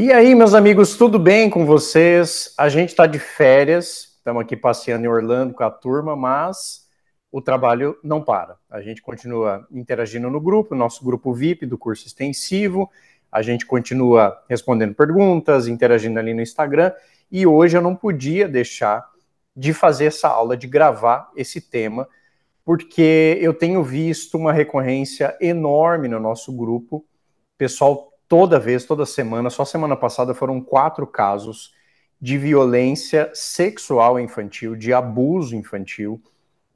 E aí, meus amigos, tudo bem com vocês? A gente está de férias, estamos aqui passeando em Orlando com a turma, mas o trabalho não para. A gente continua interagindo no grupo, nosso grupo VIP do curso extensivo, a gente continua respondendo perguntas, interagindo ali no Instagram, e hoje eu não podia deixar de fazer essa aula, de gravar esse tema, porque eu tenho visto uma recorrência enorme no nosso grupo, pessoal toda vez, toda semana, só semana passada foram quatro casos de violência sexual infantil, de abuso infantil.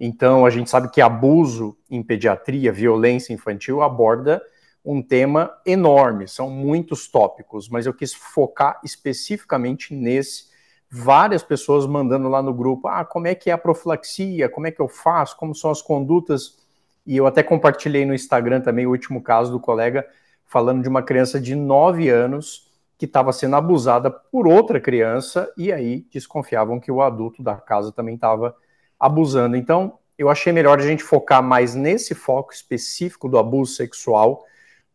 Então, a gente sabe que abuso em pediatria, violência infantil, aborda um tema enorme, são muitos tópicos, mas eu quis focar especificamente nesse. Várias pessoas mandando lá no grupo: ah, como é que é a profilaxia? Como é que eu faço? Como são as condutas? E eu até compartilhei no Instagram também o último caso do colega falando de uma criança de 9 anos que estava sendo abusada por outra criança e aí desconfiavam que o adulto da casa também estava abusando. Então, eu achei melhor a gente focar mais nesse foco específico do abuso sexual,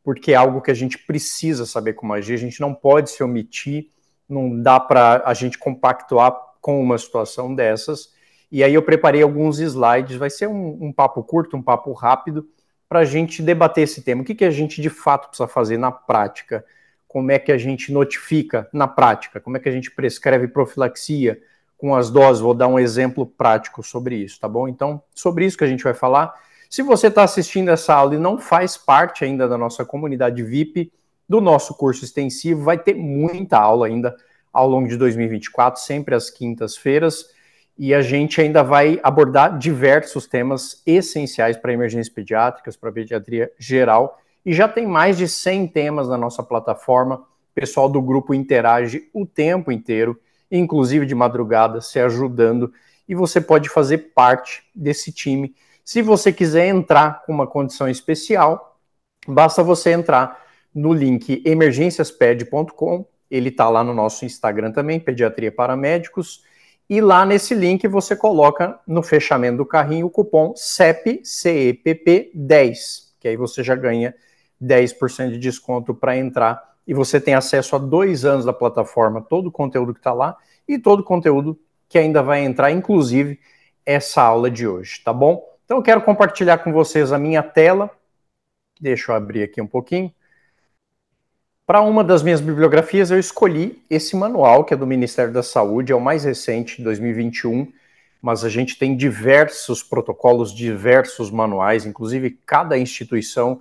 porque é algo que a gente precisa saber como agir, a gente não pode se omitir, não dá para a gente compactuar com uma situação dessas. E aí eu preparei alguns slides, vai ser um, um papo curto, um papo rápido, para a gente debater esse tema. O que, que a gente de fato precisa fazer na prática? Como é que a gente notifica na prática? Como é que a gente prescreve profilaxia com as doses? Vou dar um exemplo prático sobre isso, tá bom? Então, sobre isso que a gente vai falar. Se você está assistindo essa aula e não faz parte ainda da nossa comunidade VIP, do nosso curso extensivo, vai ter muita aula ainda ao longo de 2024, sempre às quintas-feiras e a gente ainda vai abordar diversos temas essenciais para emergências pediátricas, para pediatria geral, e já tem mais de 100 temas na nossa plataforma. O pessoal do grupo interage o tempo inteiro, inclusive de madrugada, se ajudando, e você pode fazer parte desse time. Se você quiser entrar com uma condição especial, basta você entrar no link emergenciasped.com, ele está lá no nosso Instagram também, Pediatria para Médicos, e lá nesse link você coloca no fechamento do carrinho o cupom CEP, CEPP 10, que aí você já ganha 10% de desconto para entrar e você tem acesso a dois anos da plataforma, todo o conteúdo que está lá e todo o conteúdo que ainda vai entrar, inclusive essa aula de hoje, tá bom? Então eu quero compartilhar com vocês a minha tela. Deixa eu abrir aqui um pouquinho. Para uma das minhas bibliografias, eu escolhi esse manual, que é do Ministério da Saúde, é o mais recente, 2021, mas a gente tem diversos protocolos, diversos manuais, inclusive cada instituição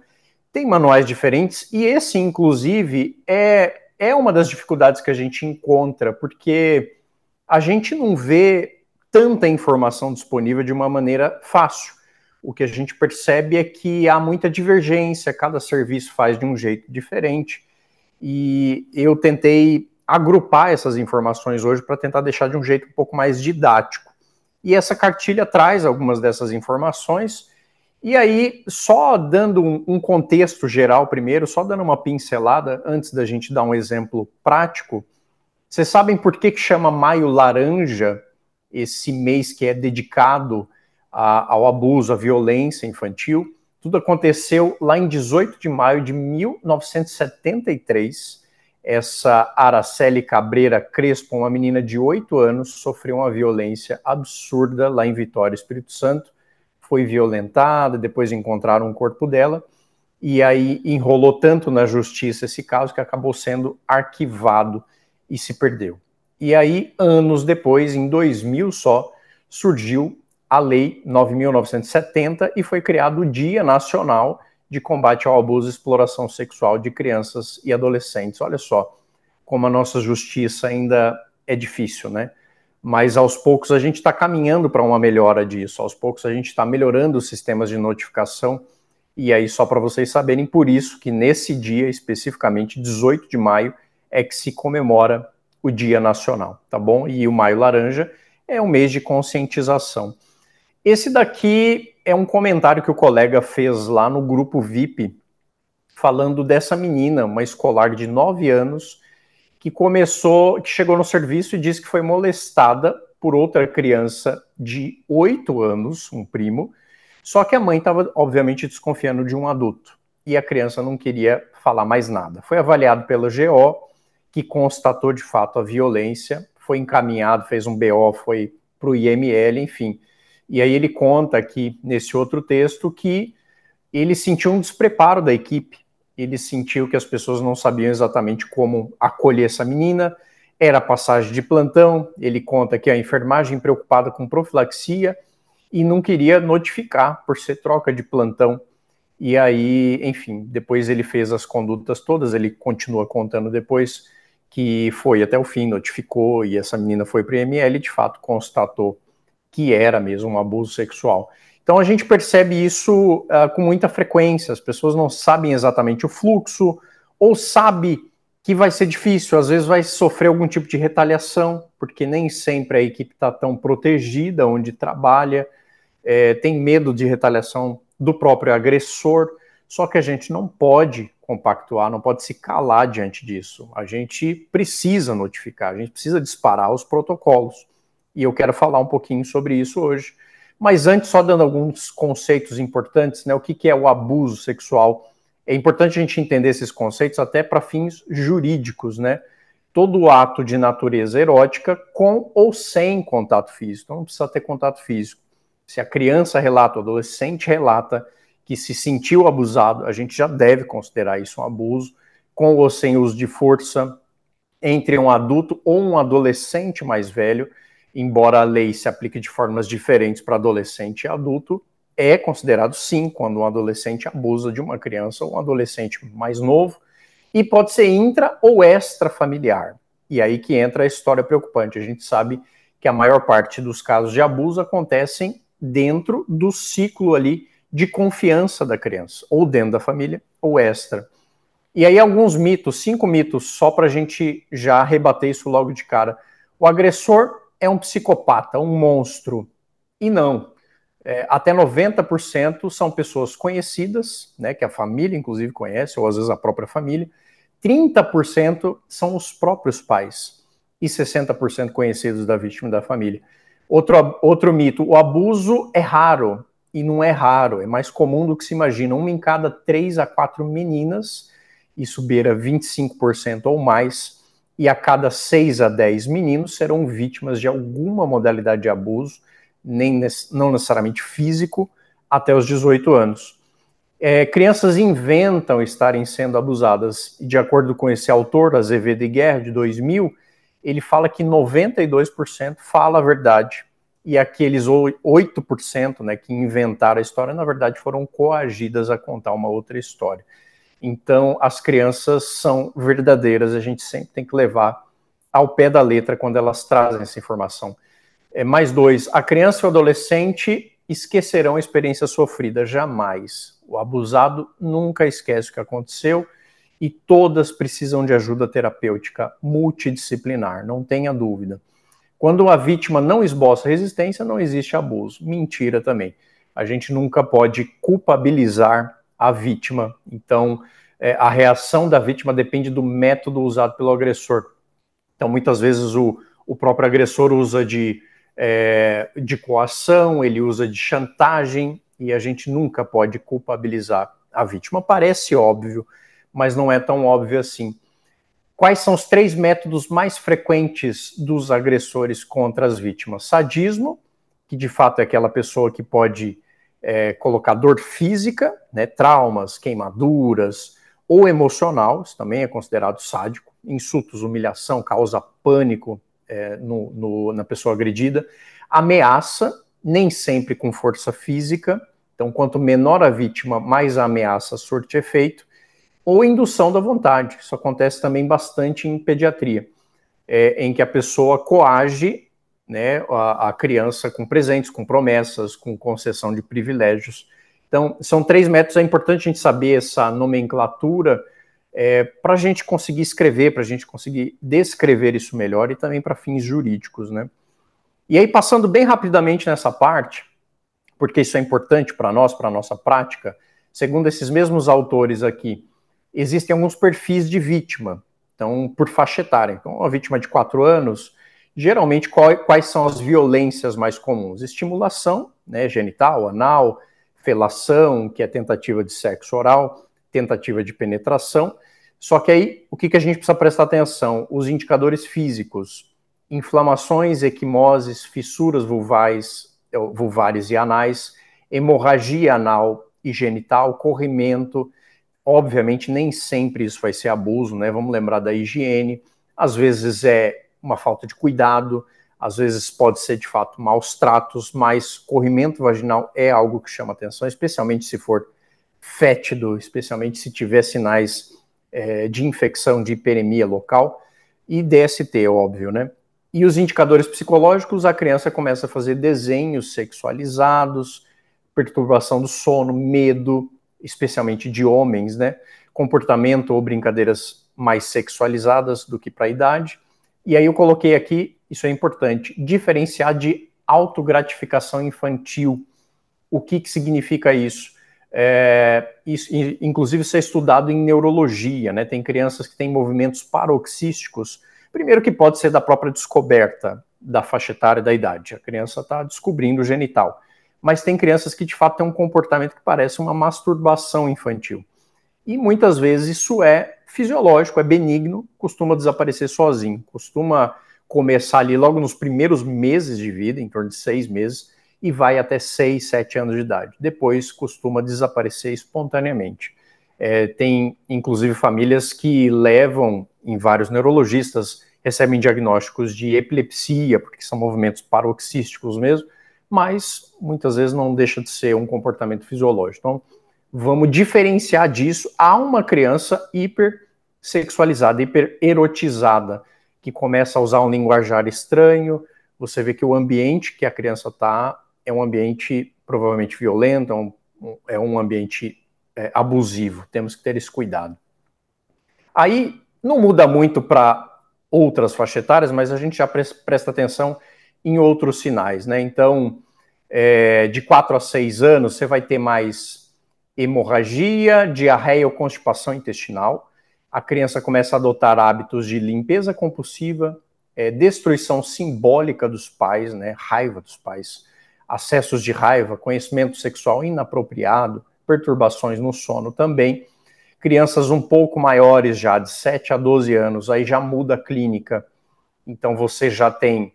tem manuais diferentes, e esse, inclusive, é, é uma das dificuldades que a gente encontra, porque a gente não vê tanta informação disponível de uma maneira fácil. O que a gente percebe é que há muita divergência, cada serviço faz de um jeito diferente e eu tentei agrupar essas informações hoje para tentar deixar de um jeito um pouco mais didático. E essa cartilha traz algumas dessas informações. E aí, só dando um, um contexto geral primeiro, só dando uma pincelada antes da gente dar um exemplo prático, vocês sabem por que, que chama Maio Laranja esse mês que é dedicado a, ao abuso, à violência infantil? Tudo aconteceu lá em 18 de maio de 1973. Essa Araceli Cabreira Crespo, uma menina de 8 anos, sofreu uma violência absurda lá em Vitória, Espírito Santo. Foi violentada, depois encontraram o corpo dela. E aí enrolou tanto na justiça esse caso que acabou sendo arquivado e se perdeu. E aí, anos depois, em 2000 só, surgiu a Lei 9.970 e foi criado o Dia Nacional de Combate ao Abuso e Exploração Sexual de Crianças e Adolescentes. Olha só como a nossa justiça ainda é difícil, né? Mas aos poucos a gente está caminhando para uma melhora disso, aos poucos a gente está melhorando os sistemas de notificação. E aí, só para vocês saberem, por isso que nesse dia, especificamente 18 de maio, é que se comemora o Dia Nacional, tá bom? E o Maio Laranja é um mês de conscientização. Esse daqui é um comentário que o colega fez lá no grupo VIP, falando dessa menina, uma escolar de 9 anos, que começou, que chegou no serviço e disse que foi molestada por outra criança de 8 anos, um primo, só que a mãe estava, obviamente, desconfiando de um adulto. E a criança não queria falar mais nada. Foi avaliado pela GO, que constatou de fato a violência, foi encaminhado, fez um BO, foi para o IML, enfim. E aí ele conta aqui nesse outro texto que ele sentiu um despreparo da equipe. Ele sentiu que as pessoas não sabiam exatamente como acolher essa menina. Era passagem de plantão. Ele conta que a enfermagem preocupada com profilaxia e não queria notificar por ser troca de plantão. E aí, enfim, depois ele fez as condutas todas. Ele continua contando depois que foi até o fim, notificou e essa menina foi para o IML e de fato constatou que era mesmo um abuso sexual. Então a gente percebe isso uh, com muita frequência, as pessoas não sabem exatamente o fluxo, ou sabe que vai ser difícil, às vezes vai sofrer algum tipo de retaliação, porque nem sempre a equipe está tão protegida onde trabalha, é, tem medo de retaliação do próprio agressor, só que a gente não pode compactuar, não pode se calar diante disso. A gente precisa notificar, a gente precisa disparar os protocolos e eu quero falar um pouquinho sobre isso hoje. Mas antes, só dando alguns conceitos importantes, né? O que, que é o abuso sexual? É importante a gente entender esses conceitos até para fins jurídicos, né? Todo ato de natureza erótica com ou sem contato físico, então, não precisa ter contato físico. Se a criança relata, o adolescente relata que se sentiu abusado, a gente já deve considerar isso um abuso, com ou sem uso de força, entre um adulto ou um adolescente mais velho, embora a lei se aplique de formas diferentes para adolescente e adulto, é considerado sim quando um adolescente abusa de uma criança ou um adolescente mais novo, e pode ser intra ou extra familiar. E aí que entra a história preocupante. A gente sabe que a maior parte dos casos de abuso acontecem dentro do ciclo ali de confiança da criança, ou dentro da família, ou extra. E aí alguns mitos, cinco mitos, só para a gente já rebater isso logo de cara. O agressor é um psicopata, um monstro. E não. É, até 90% são pessoas conhecidas, né, que a família inclusive conhece, ou às vezes a própria família. 30% são os próprios pais e 60% conhecidos da vítima e da família. Outro, outro mito: o abuso é raro, e não é raro, é mais comum do que se imagina. Uma em cada três a quatro meninas, isso beira 25% ou mais, e a cada 6 a 10 meninos serão vítimas de alguma modalidade de abuso, nem, não necessariamente físico, até os 18 anos. É, crianças inventam estarem sendo abusadas. De acordo com esse autor, Azevedo e Guerra, de 2000, ele fala que 92% fala a verdade e aqueles 8% né, que inventaram a história, na verdade, foram coagidas a contar uma outra história. Então, as crianças são verdadeiras, a gente sempre tem que levar ao pé da letra quando elas trazem essa informação. É, mais dois, a criança e o adolescente esquecerão a experiência sofrida, jamais. O abusado nunca esquece o que aconteceu e todas precisam de ajuda terapêutica multidisciplinar, não tenha dúvida. Quando a vítima não esboça resistência, não existe abuso. Mentira também. A gente nunca pode culpabilizar a vítima. Então, é, a reação da vítima depende do método usado pelo agressor. Então, muitas vezes o, o próprio agressor usa de, é, de coação, ele usa de chantagem, e a gente nunca pode culpabilizar a vítima. Parece óbvio, mas não é tão óbvio assim. Quais são os três métodos mais frequentes dos agressores contra as vítimas? Sadismo, que de fato é aquela pessoa que pode é, colocar dor física, né, traumas, queimaduras, ou emocional, isso também é considerado sádico, insultos, humilhação, causa pânico é, no, no, na pessoa agredida, ameaça, nem sempre com força física, então quanto menor a vítima, mais a ameaça surte efeito, ou indução da vontade, isso acontece também bastante em pediatria, é, em que a pessoa coage né, a, a criança com presentes, com promessas, com concessão de privilégios. Então, são três métodos, é importante a gente saber essa nomenclatura é, para a gente conseguir escrever, para a gente conseguir descrever isso melhor e também para fins jurídicos, né? E aí, passando bem rapidamente nessa parte, porque isso é importante para nós, para a nossa prática, segundo esses mesmos autores aqui, existem alguns perfis de vítima, então, por faixa etária. Então, uma vítima de quatro anos, geralmente quais são as violências mais comuns? Estimulação, né, genital, anal, felação, que é tentativa de sexo oral, tentativa de penetração. Só que aí, o que, que a gente precisa prestar atenção? Os indicadores físicos, inflamações, equimoses, fissuras vulvais, eh, vulvares e anais, hemorragia anal e genital, corrimento. Obviamente, nem sempre isso vai ser abuso, né? Vamos lembrar da higiene. Às vezes é uma falta de cuidado, às vezes pode ser de fato maus tratos, mas corrimento vaginal é algo que chama atenção, especialmente se for fétido, especialmente se tiver sinais é, de infecção, de hiperemia local, e DST, é óbvio, né? E os indicadores psicológicos, a criança começa a fazer desenhos sexualizados, perturbação do sono, medo, especialmente de homens, né? Comportamento ou brincadeiras mais sexualizadas do que para a idade e aí eu coloquei aqui, isso é importante, diferenciar de autogratificação infantil. O que, que significa isso? É, isso, inclusive isso é estudado em neurologia, né? Tem crianças que têm movimentos paroxísticos, primeiro que pode ser da própria descoberta da faixa etária da idade, a criança está descobrindo o genital, mas tem crianças que de fato têm um comportamento que parece uma masturbação infantil. E muitas vezes isso é fisiológico, é benigno, costuma desaparecer sozinho, costuma começar ali logo nos primeiros meses de vida, em torno de seis meses, e vai até seis, sete anos de idade. Depois costuma desaparecer espontaneamente. É, tem, inclusive, famílias que levam em vários neurologistas, recebem diagnósticos de epilepsia, porque são movimentos paroxísticos mesmo, mas muitas vezes não deixa de ser um comportamento fisiológico. Então, vamos diferenciar disso a uma criança hiper sexualizada, hipererotizada, que começa a usar um linguajar estranho. Você vê que o ambiente que a criança está é um ambiente provavelmente violento, é um, é um ambiente é, abusivo. Temos que ter esse cuidado. Aí não muda muito para outras faixas etárias, mas a gente já presta atenção em outros sinais, né? Então, é, de 4 a 6 anos, você vai ter mais hemorragia, diarreia ou constipação intestinal a criança começa a adotar hábitos de limpeza compulsiva, é, destruição simbólica dos pais, né, raiva dos pais, acessos de raiva, conhecimento sexual inapropriado, perturbações no sono também. Crianças um pouco maiores já, de 7 a 12 anos, aí já muda a clínica. Então você já tem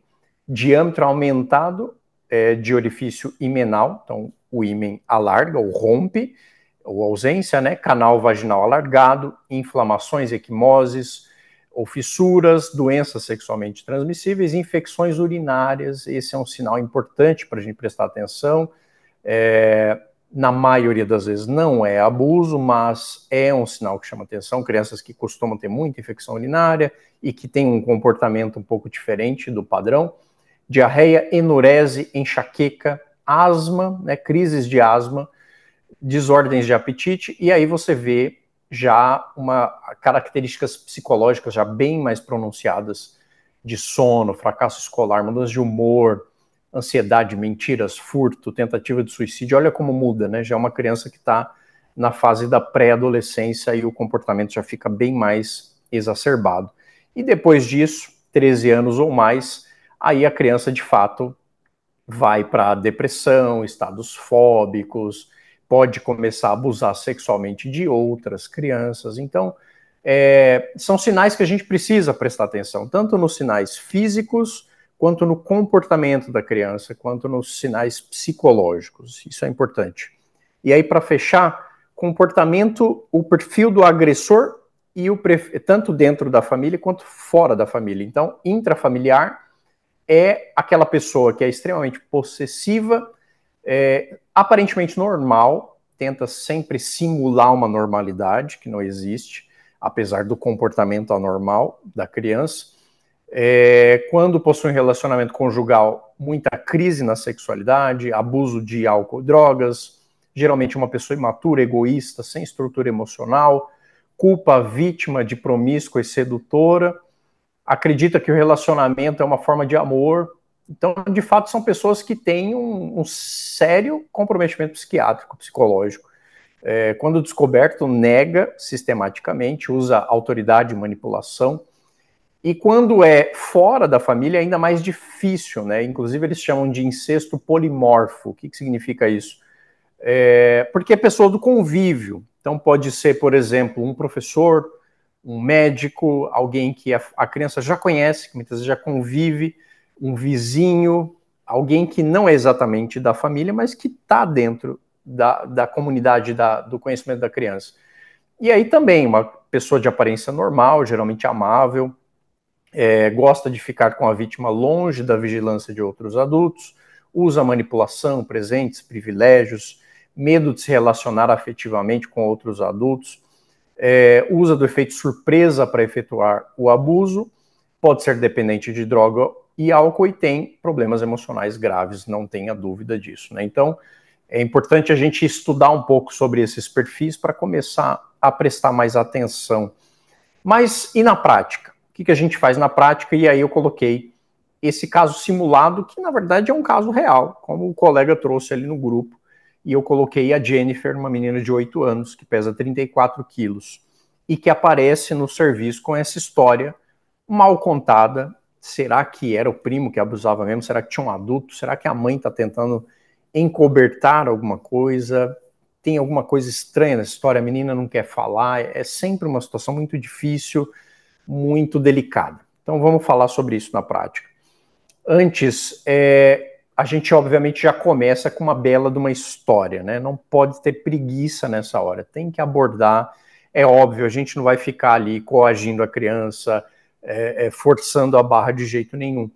diâmetro aumentado é, de orifício imenal, então o ímen alarga ou rompe, ou ausência, né? Canal vaginal alargado, inflamações, equimoses, ou fissuras, doenças sexualmente transmissíveis, infecções urinárias. Esse é um sinal importante para a gente prestar atenção. É, na maioria das vezes não é abuso, mas é um sinal que chama atenção. Crianças que costumam ter muita infecção urinária e que têm um comportamento um pouco diferente do padrão. Diarreia, enurese, enxaqueca, asma, né, crises de asma desordens de apetite, e aí você vê já uma características psicológicas já bem mais pronunciadas de sono, fracasso escolar, mudança de humor, ansiedade, mentiras, furto, tentativa de suicídio. Olha como muda, né? Já é uma criança que está na fase da pré-adolescência e o comportamento já fica bem mais exacerbado. E depois disso, 13 anos ou mais, aí a criança de fato vai para depressão, estados fóbicos, pode começar a abusar sexualmente de outras crianças. Então, é, são sinais que a gente precisa prestar atenção, tanto nos sinais físicos, quanto no comportamento da criança, quanto nos sinais psicológicos. Isso é importante. E aí, para fechar, comportamento, o perfil do agressor e o tanto dentro da família quanto fora da família. Então, intrafamiliar é aquela pessoa que é extremamente possessiva, é, aparentemente normal, tenta sempre simular uma normalidade que não existe, apesar do comportamento anormal da criança. É, quando possui um relacionamento conjugal, muita crise na sexualidade, abuso de álcool e drogas, geralmente uma pessoa imatura, egoísta, sem estrutura emocional, culpa a vítima de promíscua e sedutora, acredita que o relacionamento é uma forma de amor, então, de fato, são pessoas que têm um, um sério comprometimento psiquiátrico, psicológico. É, quando descoberto, nega sistematicamente, usa autoridade e manipulação. E quando é fora da família, é ainda mais difícil, né? Inclusive, eles chamam de incesto polimorfo. O que, que significa isso? É, porque é pessoa do convívio. Então, pode ser, por exemplo, um professor, um médico, alguém que a, a criança já conhece, que muitas vezes já convive um vizinho, alguém que não é exatamente da família, mas que está dentro da, da comunidade da, do conhecimento da criança. E aí também, uma pessoa de aparência normal, geralmente amável, é, gosta de ficar com a vítima longe da vigilância de outros adultos, usa manipulação, presentes, privilégios, medo de se relacionar afetivamente com outros adultos, é, usa do efeito surpresa para efetuar o abuso, pode ser dependente de droga e álcool tem problemas emocionais graves, não tenha dúvida disso. Né? Então, é importante a gente estudar um pouco sobre esses perfis para começar a prestar mais atenção. Mas e na prática? O que, que a gente faz na prática? E aí eu coloquei esse caso simulado, que na verdade é um caso real, como o colega trouxe ali no grupo. E eu coloquei a Jennifer, uma menina de 8 anos, que pesa 34 quilos, e que aparece no serviço com essa história mal contada Será que era o primo que abusava mesmo? Será que tinha um adulto? Será que a mãe está tentando encobertar alguma coisa? Tem alguma coisa estranha nessa história? A menina não quer falar. É sempre uma situação muito difícil, muito delicada. Então vamos falar sobre isso na prática. Antes, é, a gente obviamente já começa com uma bela de uma história, né? Não pode ter preguiça nessa hora. Tem que abordar. É óbvio, a gente não vai ficar ali coagindo a criança é, é, forçando a barra de jeito nenhum.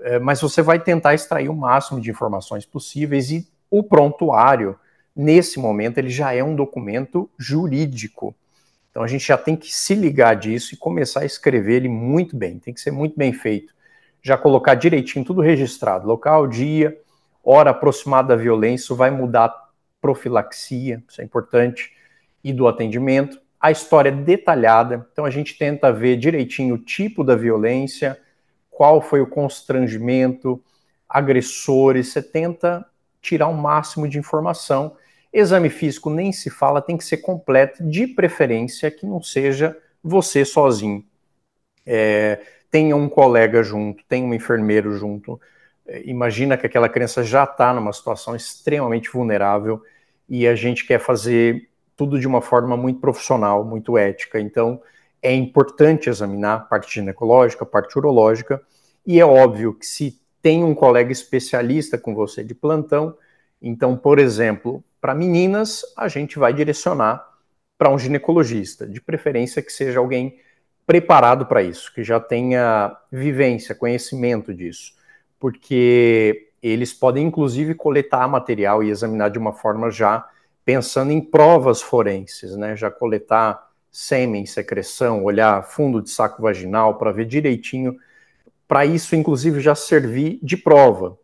É, mas você vai tentar extrair o máximo de informações possíveis e o prontuário, nesse momento, ele já é um documento jurídico. Então a gente já tem que se ligar disso e começar a escrever ele muito bem, tem que ser muito bem feito. Já colocar direitinho tudo registrado, local, dia, hora aproximada da violência, isso vai mudar a profilaxia, isso é importante, e do atendimento a história é detalhada, então a gente tenta ver direitinho o tipo da violência, qual foi o constrangimento, agressores, você tenta tirar o máximo de informação. Exame físico nem se fala, tem que ser completo, de preferência que não seja você sozinho. É, tenha um colega junto, tenha um enfermeiro junto. É, imagina que aquela criança já está numa situação extremamente vulnerável e a gente quer fazer tudo de uma forma muito profissional, muito ética. Então, é importante examinar a parte ginecológica, a parte urológica, e é óbvio que se tem um colega especialista com você de plantão, então, por exemplo, para meninas, a gente vai direcionar para um ginecologista, de preferência que seja alguém preparado para isso, que já tenha vivência, conhecimento disso, porque eles podem inclusive coletar material e examinar de uma forma já pensando em provas forenses, né? Já coletar sêmen, secreção, olhar fundo de saco vaginal para ver direitinho. Para isso, inclusive, já servir de prova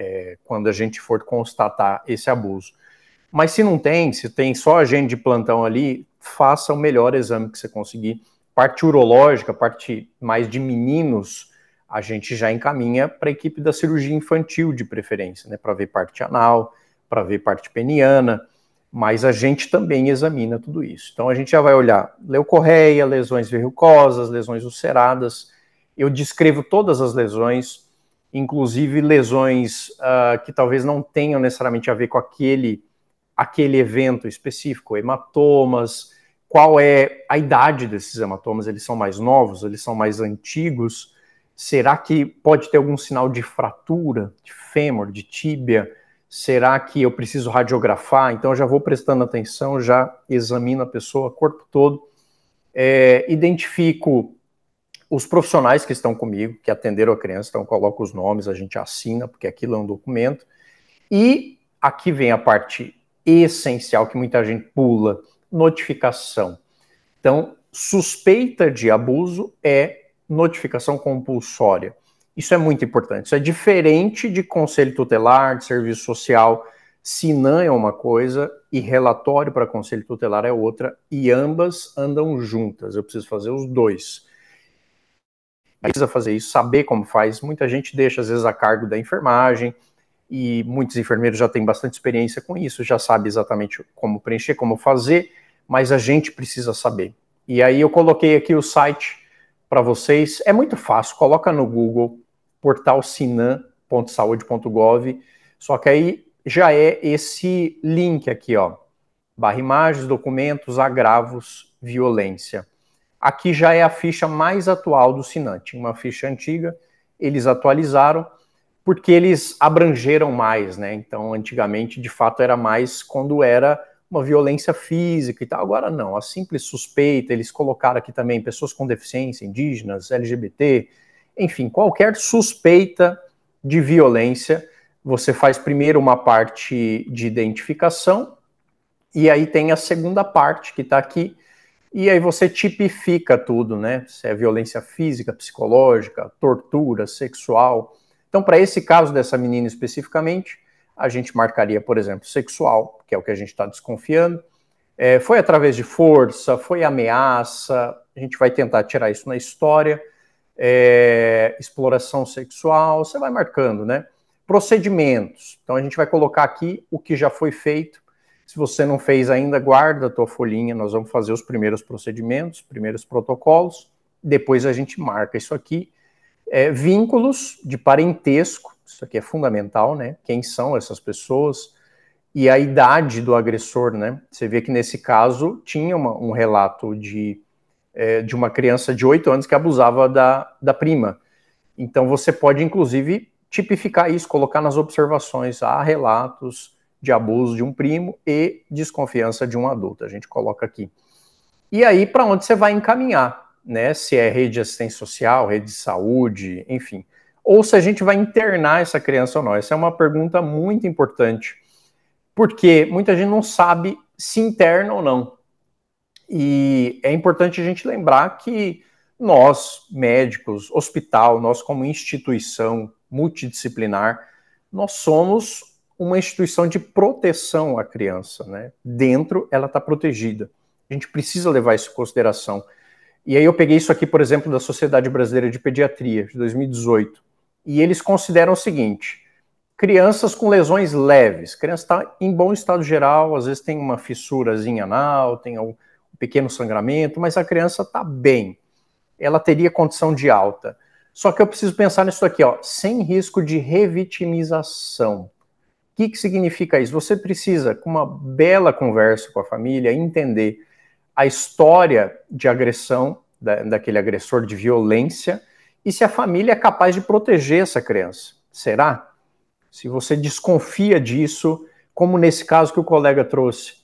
é, quando a gente for constatar esse abuso. Mas se não tem, se tem só agente de plantão ali, faça o melhor exame que você conseguir. Parte urológica, parte mais de meninos, a gente já encaminha para a equipe da cirurgia infantil de preferência, né? Para ver parte anal, para ver parte peniana. Mas a gente também examina tudo isso. Então a gente já vai olhar leucorreia, lesões verrucosas, lesões ulceradas. Eu descrevo todas as lesões, inclusive lesões uh, que talvez não tenham necessariamente a ver com aquele, aquele evento específico, hematomas, qual é a idade desses hematomas, eles são mais novos, eles são mais antigos, será que pode ter algum sinal de fratura, de fêmur, de tíbia, Será que eu preciso radiografar? Então, já vou prestando atenção, já examino a pessoa, corpo todo, é, identifico os profissionais que estão comigo, que atenderam a criança, então coloco os nomes, a gente assina, porque aquilo é um documento. E aqui vem a parte essencial que muita gente pula: notificação. Então, suspeita de abuso é notificação compulsória. Isso é muito importante. Isso é diferente de conselho tutelar, de serviço social. Sinan é uma coisa e relatório para conselho tutelar é outra, e ambas andam juntas. Eu preciso fazer os dois. Precisa fazer isso, saber como faz. Muita gente deixa, às vezes, a cargo da enfermagem, e muitos enfermeiros já têm bastante experiência com isso, já sabe exatamente como preencher, como fazer, mas a gente precisa saber. E aí eu coloquei aqui o site para vocês. É muito fácil, coloca no Google portal sinan.saude.gov. Só que aí já é esse link aqui, ó. Barra imagens, documentos, agravos, violência. Aqui já é a ficha mais atual do Sinan. Tinha uma ficha antiga, eles atualizaram porque eles abrangeram mais, né? Então, antigamente, de fato, era mais quando era uma violência física e tal. Agora não, a simples suspeita, eles colocaram aqui também pessoas com deficiência, indígenas, LGBT, enfim, qualquer suspeita de violência, você faz primeiro uma parte de identificação, e aí tem a segunda parte que está aqui, e aí você tipifica tudo, né? Se é violência física, psicológica, tortura, sexual. Então, para esse caso dessa menina especificamente, a gente marcaria, por exemplo, sexual, que é o que a gente está desconfiando. É, foi através de força, foi ameaça, a gente vai tentar tirar isso na história é, exploração sexual, você vai marcando, né? Procedimentos. Então a gente vai colocar aqui o que já foi feito. Se você não fez ainda, guarda a tua folhinha. Nós vamos fazer os primeiros procedimentos, primeiros protocolos. Depois a gente marca isso aqui. É, vínculos de parentesco. Isso aqui é fundamental, né? Quem são essas pessoas? e a idade do agressor, né? Você vê que nesse caso tinha uma, um relato de é, de uma criança de 8 anos que abusava da, da prima. Então você pode, inclusive, tipificar isso, colocar nas observações há relatos de abuso de um primo e desconfiança de um adulto. A gente coloca aqui. E aí, para onde você vai encaminhar, né? Se é rede de assistência social, rede de saúde, enfim. Ou se a gente vai internar essa criança ou não. Essa é uma pergunta muito importante, porque muita gente não sabe se interna ou não. E é importante a gente lembrar que nós, médicos, hospital, nós como instituição multidisciplinar, nós somos uma instituição de proteção à criança, né? Dentro ela está protegida. A gente precisa levar isso em consideração. E aí eu peguei isso aqui, por exemplo, da Sociedade Brasileira de Pediatria, de 2018. E eles consideram o seguinte: crianças com lesões leves, criança está em bom estado geral, às vezes tem uma fissurazinha anal, tem algum pequeno sangramento, mas a criança está bem. Ela teria condição de alta. Só que eu preciso pensar nisso aqui, ó, sem risco de revitimização. O que, que significa isso? Você precisa, com uma bela conversa com a família, entender a história de agressão da, daquele agressor, de violência, e se a família é capaz de proteger essa criança. Será? Se você desconfia disso, como nesse caso que o colega trouxe,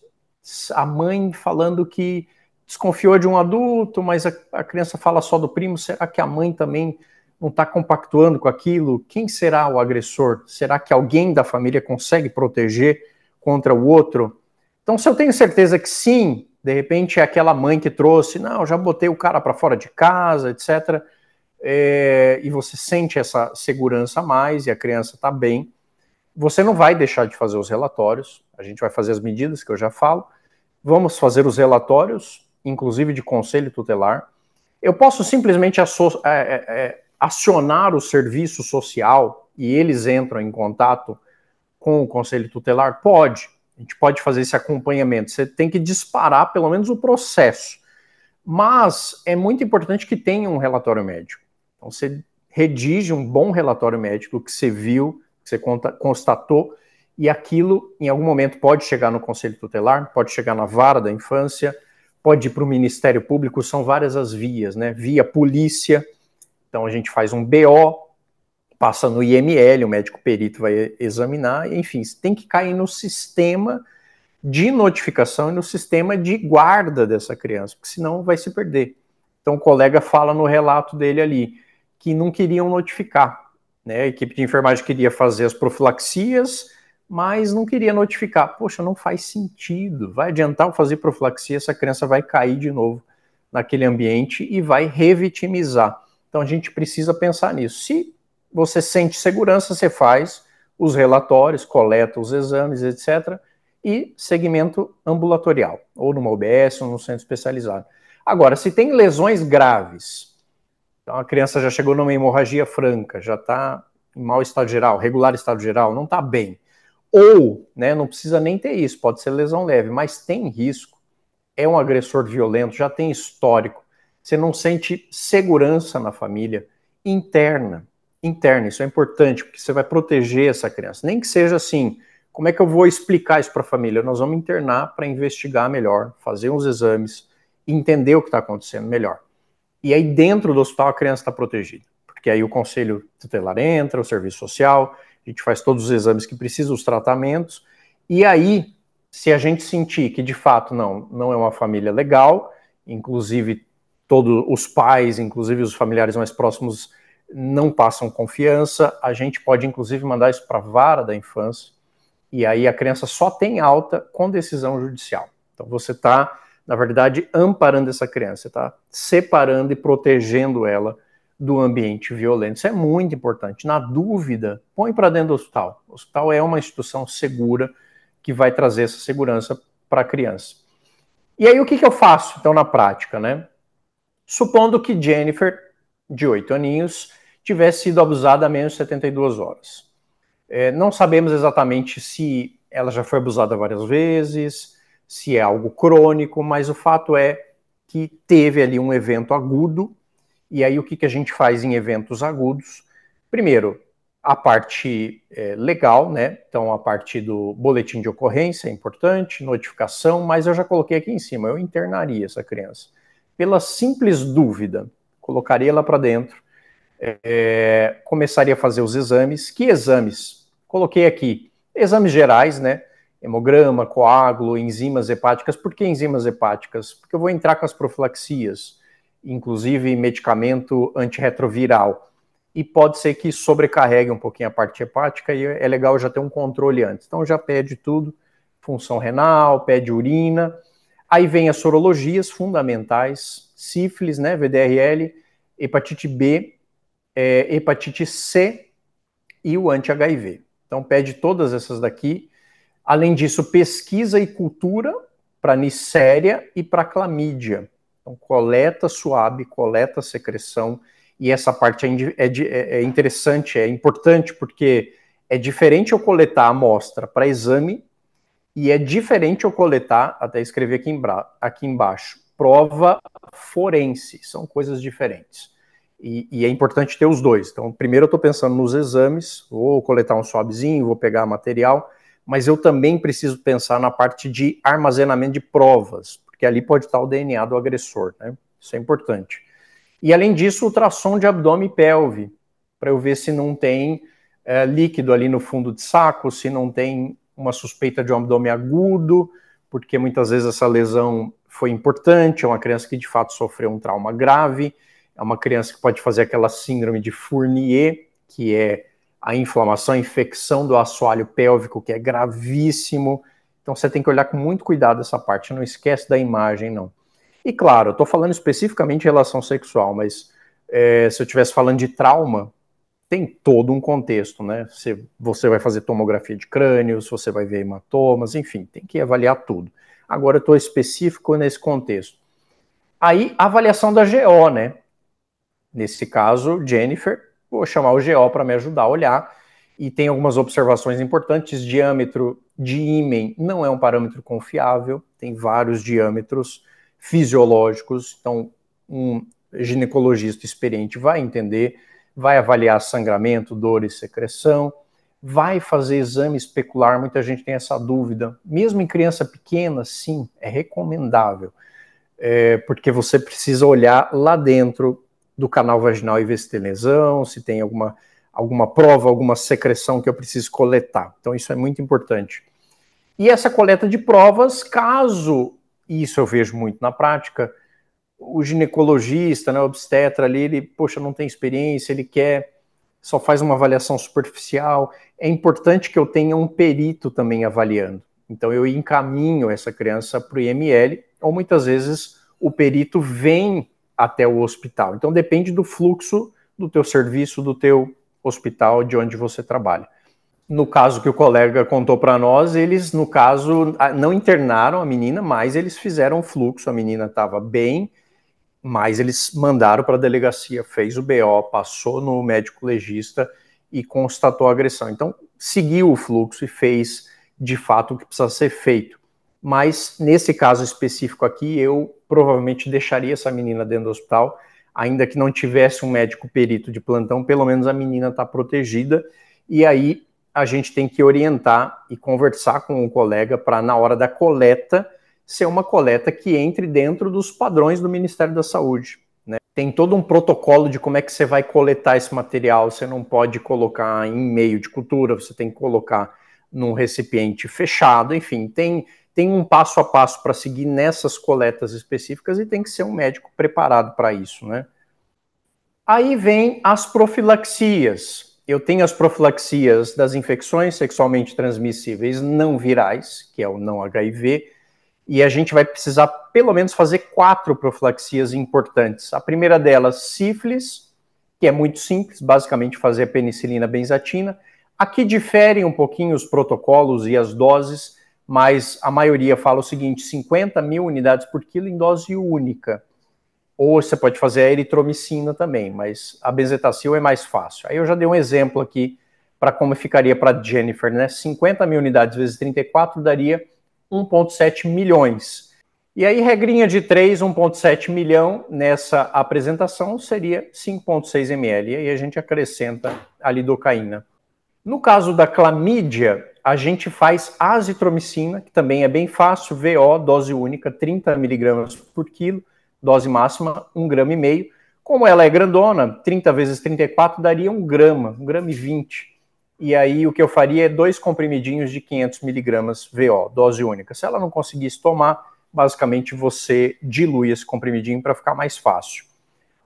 a mãe falando que desconfiou de um adulto, mas a, a criança fala só do primo, será que a mãe também não está compactuando com aquilo? Quem será o agressor? Será que alguém da família consegue proteger contra o outro? Então, se eu tenho certeza que sim, de repente é aquela mãe que trouxe, não, já botei o cara para fora de casa, etc. É, eh, e você sente essa segurança a mais e a criança está bem, você não vai deixar de fazer os relatórios, a gente vai fazer as medidas que eu já falo. Vamos fazer os relatórios, inclusive de conselho tutelar. Eu posso simplesmente é, é, é, acionar o serviço social e eles entram em contato com o conselho tutelar? Pode. A gente pode fazer esse acompanhamento. Você tem que disparar pelo menos o processo. Mas é muito importante que tenha um relatório médico. Então você redige um bom relatório médico que você viu, que você constatou, e aquilo, em algum momento, pode chegar no Conselho Tutelar, pode chegar na vara da infância, pode ir para o Ministério Público, são várias as vias, né? Via polícia, então a gente faz um BO, passa no IML, o médico perito vai examinar, enfim, tem que cair no sistema de notificação e no sistema de guarda dessa criança, porque senão vai se perder. Então o colega fala no relato dele ali que não queriam notificar, né? A equipe de enfermagem queria fazer as profilaxias, mas não queria notificar. Poxa, não faz sentido. Vai adiantar eu fazer profilaxia, essa criança vai cair de novo naquele ambiente e vai revitimizar. Então a gente precisa pensar nisso. Se você sente segurança, você faz os relatórios, coleta os exames, etc. E segmento ambulatorial, ou numa UBS, ou num centro especializado. Agora, se tem lesões graves, então a criança já chegou numa hemorragia franca, já está em mau estado geral, regular estado geral, não está bem ou, né, não precisa nem ter isso, pode ser lesão leve, mas tem risco, é um agressor violento, já tem histórico, você não sente segurança na família interna, interna, isso é importante, porque você vai proteger essa criança, nem que seja assim, como é que eu vou explicar isso para a família? Nós vamos internar para investigar melhor, fazer uns exames, entender o que está acontecendo melhor. E aí dentro do hospital a criança está protegida, porque aí o conselho tutelar entra, o serviço social, a gente faz todos os exames que precisa, os tratamentos, e aí, se a gente sentir que de fato não, não é uma família legal, inclusive todos os pais, inclusive os familiares mais próximos, não passam confiança, a gente pode inclusive mandar isso para a vara da infância, e aí a criança só tem alta com decisão judicial. Então você está, na verdade, amparando essa criança, está separando e protegendo ela do ambiente violento. Isso é muito importante. Na dúvida, põe para dentro do hospital. O hospital é uma instituição segura que vai trazer essa segurança para a criança. E aí, o que, que eu faço, então, na prática, né? Supondo que Jennifer, de 8 aninhos, tivesse sido abusada menos de 72 horas. É, não sabemos exatamente se ela já foi abusada várias vezes, se é algo crônico, mas o fato é que teve ali um evento agudo e aí, o que, que a gente faz em eventos agudos? Primeiro, a parte é, legal, né? Então, a parte do boletim de ocorrência é importante, notificação, mas eu já coloquei aqui em cima, eu internaria essa criança. Pela simples dúvida, colocaria ela para dentro, é, começaria a fazer os exames. Que exames? Coloquei aqui exames gerais, né? Hemograma, coágulo, enzimas hepáticas. Por que enzimas hepáticas? Porque eu vou entrar com as profilaxias inclusive medicamento antirretroviral. E pode ser que sobrecarregue um pouquinho a parte hepática e é legal já ter um controle antes. Então já pede tudo, função renal, pede urina. Aí vem as sorologias fundamentais, sífilis, né, VDRL, hepatite B, é, hepatite C e o anti-HIV. Então pede todas essas daqui. Além disso, pesquisa e cultura para Nicéria e para clamídia. Então, coleta suave, coleta secreção, e essa parte é, é, é, é interessante, é importante, porque é diferente eu coletar a amostra para exame e é diferente eu coletar, até escrever aqui, em aqui embaixo, prova forense. São coisas diferentes. E, e, é importante ter os dois. Então, primeiro eu estou pensando nos exames, vou coletar um swabzinho, vou pegar material, mas eu também preciso pensar na parte de armazenamento de provas, porque ali pode estar o DNA do agressor, né? Isso é importante. E além disso, ultrassom de abdômen e pelve, para eu ver se não tem é, líquido ali no fundo de saco, se não tem uma suspeita de um abdômen agudo, porque muitas vezes essa lesão foi importante, é uma criança que de fato sofreu um trauma grave, é uma criança que pode fazer aquela síndrome de Fournier, que é a inflamação, a infecção do assoalho pélvico, que é gravíssimo, então você tem que olhar com muito cuidado essa parte, não esquece da imagem, não. E claro, eu estou falando especificamente em relação sexual, mas é, se eu estivesse falando de trauma, tem todo um contexto, né? Se você vai fazer tomografia de crânio, se você vai ver hematomas, enfim, tem que avaliar tudo. Agora eu estou específico nesse contexto. Aí, avaliação da GO, né? Nesse caso, Jennifer, vou chamar o GO para me ajudar a olhar. E tem algumas observações importantes: diâmetro de ímen não é um parâmetro confiável, tem vários diâmetros fisiológicos, então um ginecologista experiente vai entender, vai avaliar sangramento, dor e secreção, vai fazer exame especular, muita gente tem essa dúvida, mesmo em criança pequena, sim, é recomendável, é, porque você precisa olhar lá dentro do canal vaginal e ver se tem lesão, se tem alguma alguma prova, alguma secreção que eu preciso coletar. Então, isso é muito importante. E essa coleta de provas, caso, e isso eu vejo muito na prática, o ginecologista, né, o obstetra ali, ele, poxa, não tem experiência, ele quer, só faz uma avaliação superficial. É importante que eu tenha um perito também avaliando. Então, eu encaminho essa criança para o IML, ou muitas vezes o perito vem até o hospital. Então, depende do fluxo do teu serviço, do teu hospital de onde você trabalha. No caso que o colega contou para nós, eles, no caso, não internaram a menina, mas eles fizeram fluxo, a menina estava bem, mas eles mandaram para a delegacia, fez o BO, passou no médico legista e constatou a agressão. Então, seguiu o fluxo e fez de fato o que precisa ser feito. Mas nesse caso específico aqui, eu provavelmente deixaria essa menina dentro do hospital ainda que não tivesse um médico perito de plantão, pelo menos a menina está protegida. E aí a gente tem que orientar e conversar com o colega para, na hora da coleta, ser uma coleta que entre dentro dos padrões do Ministério da Saúde. Né? Tem todo um protocolo de como é que você vai coletar esse material. Você não pode colocar em meio de cultura, você tem que colocar num recipiente fechado, enfim, tem tem um passo a passo para seguir nessas coletas específicas e tem que ser um médico preparado para isso, né? Aí vem as profilaxias. Eu tenho as profilaxias das infecções sexualmente transmissíveis não virais, que é o não HIV, e a gente vai precisar pelo menos fazer quatro profilaxias importantes. A primeira delas, sífilis, que é muito simples, basicamente fazer a penicilina benzatina. Aqui diferem um pouquinho os protocolos e as doses, mas a maioria fala o seguinte: 50 mil unidades por quilo em dose única. Ou você pode fazer a eritromicina também, mas a benzetacil é mais fácil. Aí eu já dei um exemplo aqui para como ficaria para Jennifer, né? 50 mil unidades vezes 34 daria 1,7 milhões. E aí, regrinha de 3, 1,7 milhão nessa apresentação seria 5,6 ml. E aí a gente acrescenta a lidocaína. No caso da clamídia, a gente faz azitromicina, que também é bem fácil, VO, dose única, 30 miligramas por quilo, dose máxima, 1,5 grama. E meio. Como ela é grandona, 30 vezes 34 daria 1 grama, 1 grama e 20. E aí o que eu faria é dois comprimidinhos de 500 miligramas VO, dose única. Se ela não conseguisse tomar, basicamente você dilui esse comprimidinho para ficar mais fácil.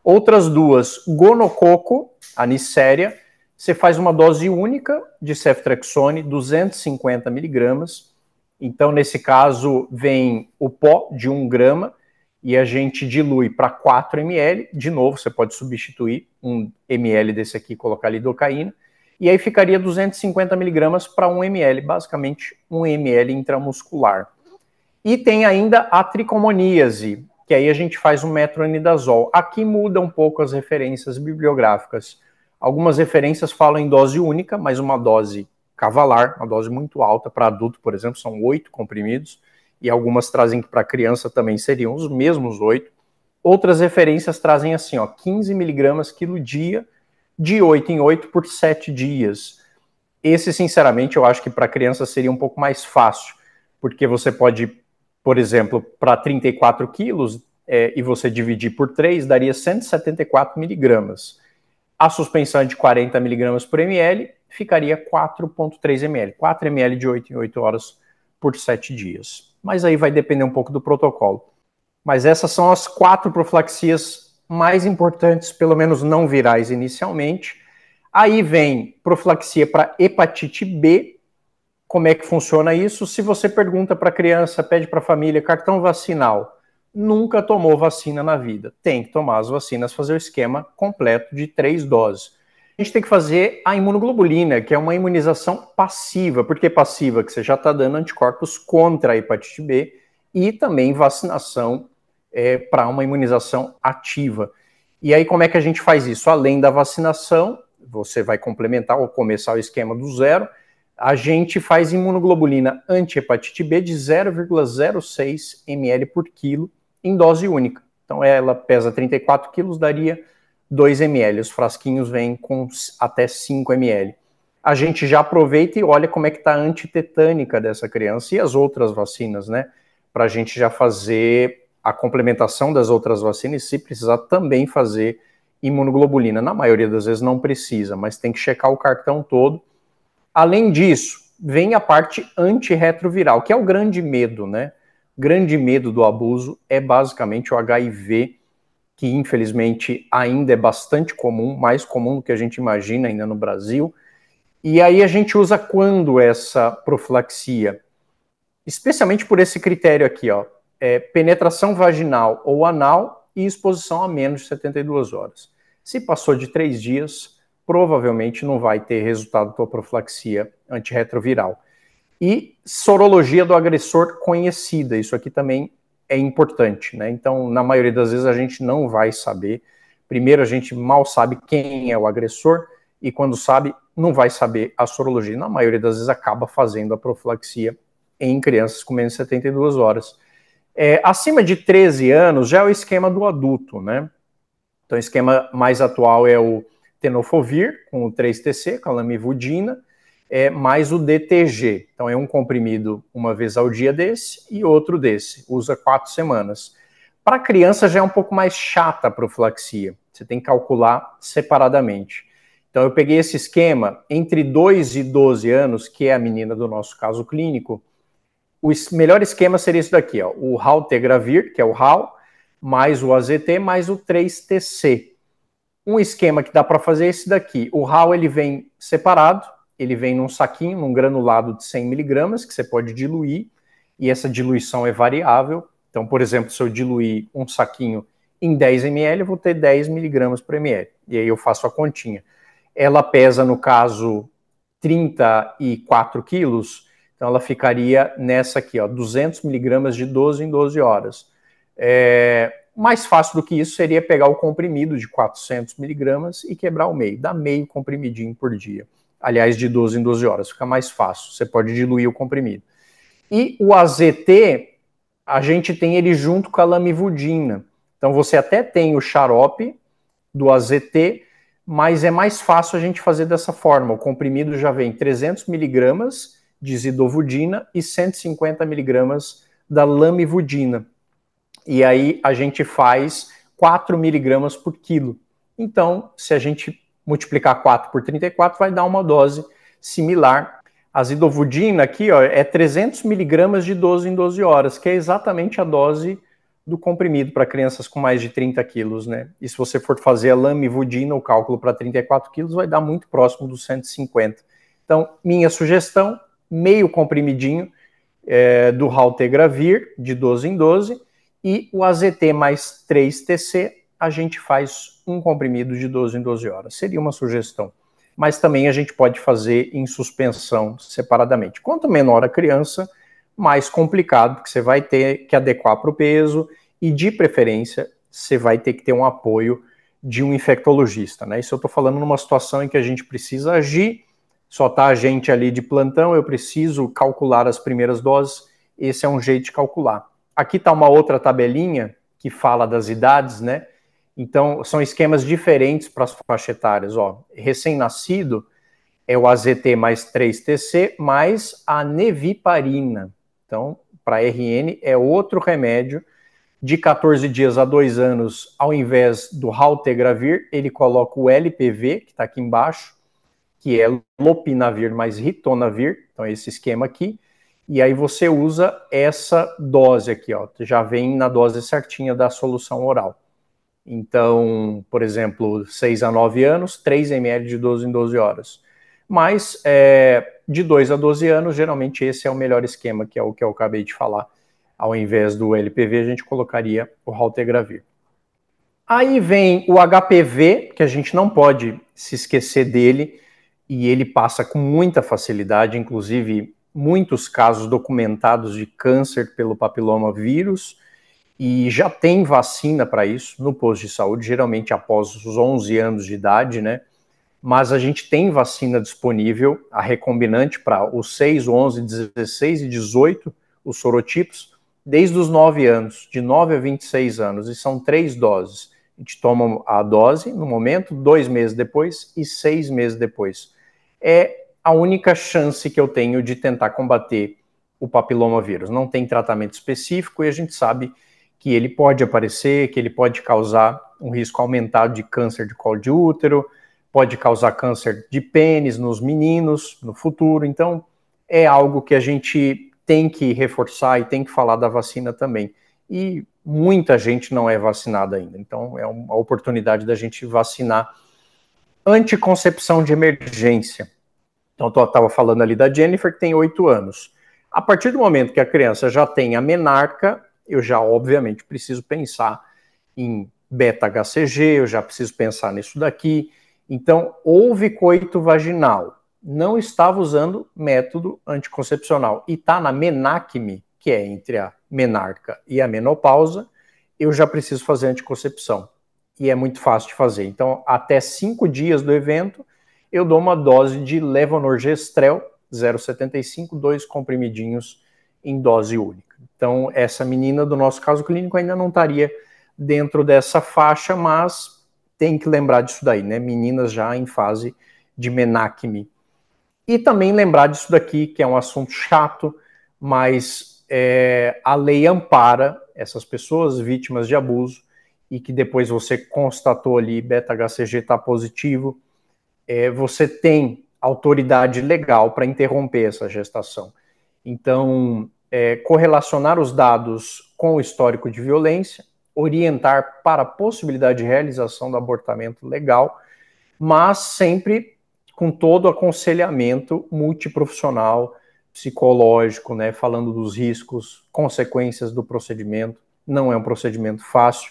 Outras duas, gonococo, nicéria, você faz uma dose única de ceftrexone, 250 miligramas. Então, nesse caso, vem o pó de 1 grama e a gente dilui para 4 ml. De novo, você pode substituir um ml desse aqui e colocar lidocaína. E aí ficaria 250 miligramas para 1 ml, basicamente 1 ml intramuscular. E tem ainda a tricomoníase, que aí a gente faz um metronidazol. Aqui muda um pouco as referências bibliográficas. Algumas referências falam em dose única, mas uma dose cavalar, uma dose muito alta para adulto, por exemplo, são oito comprimidos, e algumas trazem que para criança também seriam os mesmos oito. Outras referências trazem assim, ó, 15 miligramas quilo dia, de oito em oito por sete dias. Esse, sinceramente, eu acho que para criança seria um pouco mais fácil, porque você pode, por exemplo, para 34 quilos é, e você dividir por 3, daria 174 miligramas. A suspensão é de 40 miligramas por ml, ficaria 4,3 ml, 4 ml de 8 em 8 horas por 7 dias. Mas aí vai depender um pouco do protocolo. Mas essas são as quatro profilaxias mais importantes, pelo menos não virais inicialmente. Aí vem profilaxia para hepatite B. Como é que funciona isso? Se você pergunta para a criança, pede para a família cartão vacinal nunca tomou vacina na vida. Tem que tomar as vacinas, fazer o esquema completo de três doses. A gente tem que fazer a imunoglobulina, que é uma imunização passiva. Por que passiva? Que você já está dando anticorpos contra a hepatite B e também vacinação é, para uma imunização ativa. E aí, como é que a gente faz isso? Além da vacinação, você vai complementar ou começar o esquema do zero, a gente faz imunoglobulina anti-hepatite B de 0,06 ml por quilo em dose única. Então ela pesa 34 quilos, daria 2 ml. Os frasquinhos vêm com até 5 ml. A gente já aproveita e olha como é que está a antitetânica dessa criança e as outras vacinas, né? Para a gente já fazer a complementação das outras vacinas e se precisar também fazer imunoglobulina. Na maioria das vezes não precisa, mas tem que checar o cartão todo. Além disso, vem a parte antirretroviral, que é o grande medo, né? grande medo do abuso é basicamente o HIV, que infelizmente ainda é bastante comum, mais comum do que a gente imagina ainda no Brasil. E aí a gente usa quando essa profilaxia? Especialmente por esse critério aqui, ó. É penetração vaginal ou anal e exposição a menos de 72 horas. Se passou de três dias, provavelmente não vai ter resultado da profilaxia antirretroviral. E sorologia do agressor conhecida, isso aqui também é importante, né? Então, na maioria das vezes a gente não vai saber. Primeiro, a gente mal sabe quem é o agressor, e quando sabe, não vai saber a sorologia. Na maioria das vezes acaba fazendo a profilaxia em crianças com menos de 72 horas. É, acima de 13 anos já é o esquema do adulto, né? Então, o esquema mais atual é o tenofovir, com o 3TC, calamivudina é mais o DTG. Então é um comprimido uma vez ao dia desse e outro desse. Usa quatro semanas. Para criança já é um pouco mais chata a profilaxia. Você tem que calcular separadamente. Então eu peguei esse esquema entre 2 e 12 anos, que é a menina do nosso caso clínico. O melhor esquema seria isso daqui, ó, o Haltegravir, que é o HAL, mais o AZT, mais o 3TC. Um esquema que dá para fazer é esse daqui. O HAL ele vem separado, ele vem num saquinho, num granulado de 100 miligramas, que você pode diluir, e essa diluição é variável. Então, por exemplo, se eu diluir um saquinho em 10 ml, eu vou ter 10 miligramas por ml. E aí eu faço a continha. Ela pesa, no caso, 34 quilos, então ela ficaria nessa aqui, ó, 200 miligramas de 12 em 12 horas. É, mais fácil do que isso seria pegar o comprimido de 400 miligramas e quebrar o meio, dar meio comprimidinho por dia aliás, de 12 em 12 horas, fica mais fácil, você pode diluir o comprimido. E o AZT, a gente tem ele junto com a lamivudina. Então você até tem o xarope do AZT, mas é mais fácil a gente fazer dessa forma. O comprimido já vem 300 miligramas de zidovudina e 150 miligramas da lamivudina. E aí a gente faz 4 miligramas por quilo. Então, se a gente multiplicar 4 por 34 vai dar uma dose similar. A zidovudina aqui ó, é 300 miligramas de 12 em 12 horas, que é exatamente a dose do comprimido para crianças com mais de 30 quilos, né? E se você for fazer a lamivudina, o cálculo para 34 quilos, vai dar muito próximo dos 150. Então, minha sugestão, meio comprimidinho é, do Haltegravir, de 12 em 12, e o AZT mais 3TC, a gente faz um comprimido de 12 em 12 horas. Seria uma sugestão. Mas também a gente pode fazer em suspensão separadamente. Quanto menor a criança, mais complicado, porque você vai ter que adequar para o peso e, de preferência, você vai ter que ter um apoio de um infectologista, né? Isso eu estou falando numa situação em que a gente precisa agir, só tá a gente ali de plantão, eu preciso calcular as primeiras doses, esse é um jeito de calcular. Aqui está uma outra tabelinha que fala das idades, né? Então, são esquemas diferentes para as faixas etárias. Ó, recém-nascido é o AZT mais 3TC mais a neviparina. Então, para RN é outro remédio de 14 dias a 2 anos, ao invés do Haltegravir, ele coloca o LPV, que está aqui embaixo, que é Lopinavir mais Ritonavir, então é esse esquema aqui, e aí você usa essa dose aqui, ó, já vem na dose certinha da solução oral. Então, por exemplo, 6 a 9 anos, 3 ml de 12 em 12 horas. Mas é, de 2 a 12 anos, geralmente esse é o melhor esquema, que é o que eu acabei de falar. Ao invés do LPV, a gente colocaria o Haltegravir. Aí vem o HPV, que a gente não pode se esquecer dele, e ele passa com muita facilidade, inclusive muitos casos documentados de câncer pelo papiloma vírus e já tem vacina para isso no posto de saúde, geralmente após os 11 anos de idade, né? Mas a gente tem vacina disponível, a recombinante para os 6, 11, 16 e 18, os sorotipos, desde os 9 anos, de 9 a 26 anos, e são três doses. A gente toma a dose no momento, dois meses depois e seis meses depois. É a única chance que eu tenho de tentar combater o papilomavírus. Não tem tratamento específico e a gente sabe que ele pode aparecer, que ele pode causar um risco aumentado de câncer de colo de útero, pode causar câncer de pênis nos meninos no futuro. Então, é algo que a gente tem que reforçar e tem que falar da vacina também. E muita gente não é vacinada ainda. Então, é uma oportunidade da gente vacinar anticoncepção de emergência. Então, eu estava falando ali da Jennifer, que tem oito anos. A partir do momento que a criança já tem a menarca, eu já, obviamente, preciso pensar em beta-HCG, eu já preciso pensar nisso daqui. Então, houve coito vaginal, não estava usando método anticoncepcional e está na menacme, que é entre a menarca e a menopausa, eu já preciso fazer anticoncepção. E é muito fácil de fazer. Então, até cinco dias do evento, eu dou uma dose de levonorgestrel 0,75, dois comprimidinhos em dose única. Então, essa menina do nosso caso clínico ainda não estaria dentro dessa faixa, mas tem que lembrar disso daí, né? Meninas já em fase de menacme. E também lembrar disso daqui, que é um assunto chato, mas é, a lei ampara essas pessoas vítimas de abuso e que depois você constatou ali beta-HCG está positivo, é, você tem autoridade legal para interromper essa gestação. Então, é, correlacionar os dados com o histórico de violência, orientar para a possibilidade de realização do abortamento legal, mas sempre com todo aconselhamento multiprofissional, psicológico, né, falando dos riscos, consequências do procedimento. Não é um procedimento fácil.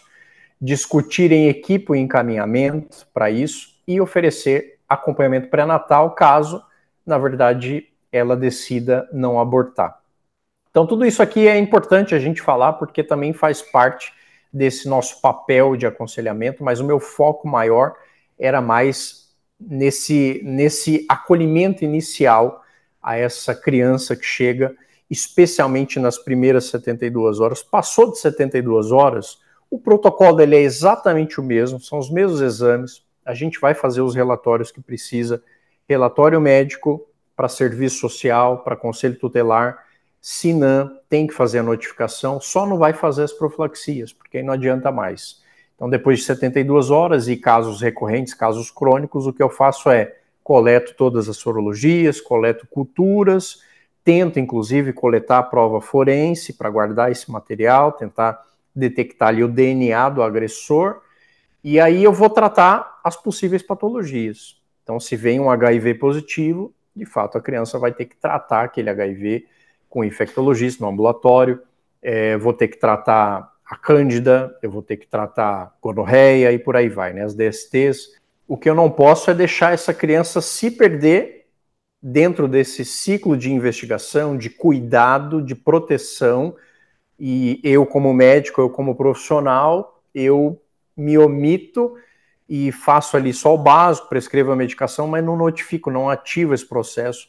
Discutir em equipe o encaminhamento para isso e oferecer acompanhamento pré-natal caso, na verdade, ela decida não abortar. Então, tudo isso aqui é importante a gente falar, porque também faz parte desse nosso papel de aconselhamento, mas o meu foco maior era mais nesse, nesse acolhimento inicial a essa criança que chega, especialmente nas primeiras 72 horas. Passou de 72 horas, o protocolo dele é exatamente o mesmo, são os mesmos exames, a gente vai fazer os relatórios que precisa, relatório médico para serviço social, para conselho tutelar, Sinan tem que fazer a notificação, só não vai fazer as profilaxias, porque aí não adianta mais. Então, depois de 72 horas e casos recorrentes, casos crônicos, o que eu faço é coleto todas as sorologias, coleto culturas, tento inclusive coletar a prova forense para guardar esse material, tentar detectar ali o DNA do agressor, e aí eu vou tratar as possíveis patologias. Então, se vem um HIV positivo, de fato a criança vai ter que tratar aquele HIV com infectologista no ambulatório, é, vou ter que tratar a cândida, eu vou ter que tratar gonorreia e por aí vai, né? As DSTs. O que eu não posso é deixar essa criança se perder dentro desse ciclo de investigação, de cuidado, de proteção, e eu como médico, eu como profissional, eu me omito e faço ali só o básico, prescrevo a medicação, mas não notifico, não ativo esse processo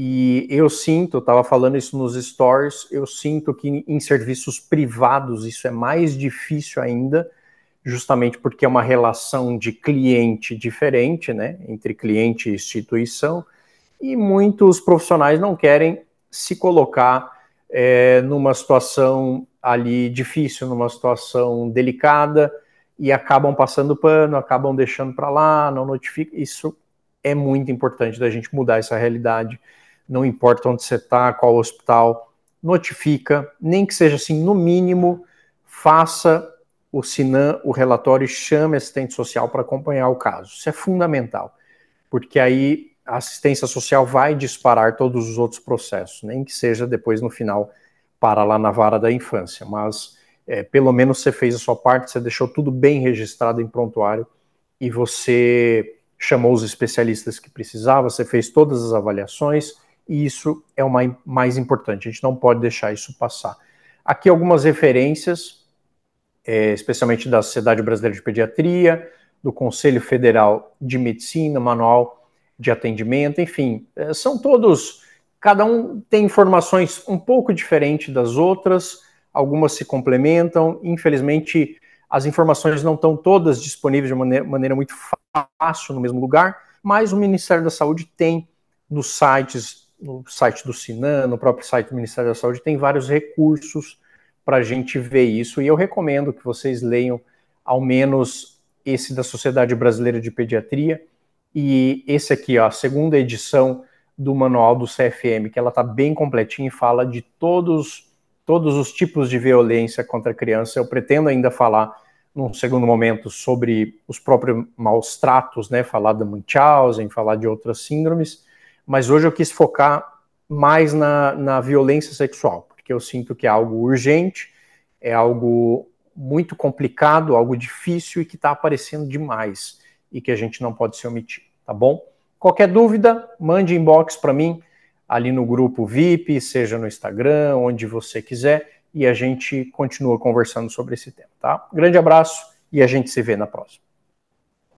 e eu sinto, eu estava falando isso nos stories, eu sinto que em serviços privados isso é mais difícil ainda, justamente porque é uma relação de cliente diferente, né, entre cliente e instituição, e muitos profissionais não querem se colocar é, numa situação ali difícil, numa situação delicada, e acabam passando pano, acabam deixando para lá, não notificam. Isso é muito importante da gente mudar essa realidade não importa onde você está, qual hospital, notifica, nem que seja assim, no mínimo, faça o SINAM, o relatório e chame assistente social para acompanhar o caso. Isso é fundamental, porque aí a assistência social vai disparar todos os outros processos, nem que seja depois no final para lá na vara da infância, mas é, pelo menos você fez a sua parte, você deixou tudo bem registrado em prontuário e você chamou os especialistas que precisava, você fez todas as avaliações e isso é o mais importante, a gente não pode deixar isso passar. Aqui algumas referências, é, especialmente da Sociedade Brasileira de Pediatria, do Conselho Federal de Medicina, Manual de Atendimento, enfim, é, são todos, cada um tem informações um pouco diferente das outras, algumas se complementam, infelizmente as informações não estão todas disponíveis de maneira, maneira muito fácil no mesmo lugar, mas o Ministério da Saúde tem nos sites no site do Sinan, no próprio site do Ministério da Saúde, tem vários recursos para a gente ver isso. E eu recomendo que vocês leiam ao menos esse da Sociedade Brasileira de Pediatria e esse aqui, ó, a segunda edição do manual do CFM, que ela está bem completinha e fala de todos, todos os tipos de violência contra a criança. Eu pretendo ainda falar num segundo momento sobre os próprios maus tratos, né? Falar da Munchausen, falar de outras síndromes mas hoje eu quis focar mais na, na violência sexual, porque eu sinto que é algo urgente, é algo muito complicado, algo difícil e que está aparecendo demais e que a gente não pode se omitir, tá bom? Qualquer dúvida, mande inbox para mim ali no grupo VIP, seja no Instagram, onde você quiser, e a gente continua conversando sobre esse tema, tá? Grande abraço e a gente se vê na próxima.